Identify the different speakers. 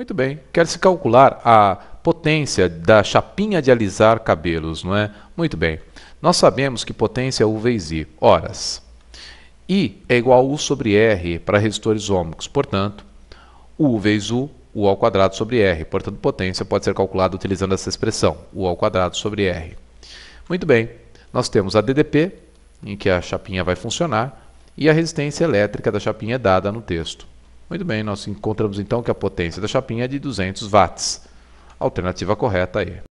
Speaker 1: Muito bem. Quer-se calcular a potência da chapinha de alisar cabelos, não é? Muito bem. Nós sabemos que potência é U vezes I, horas. I é igual a U sobre R para resistores ômicos. Portanto, U vezes U, U ao quadrado sobre R. Portanto, potência pode ser calculada utilizando essa expressão, U ao quadrado sobre R. Muito bem. Nós temos a DDP, em que a chapinha vai funcionar, e a resistência elétrica da chapinha é dada no texto. Muito bem, nós encontramos então que a potência da chapinha é de 200 watts. Alternativa correta aí.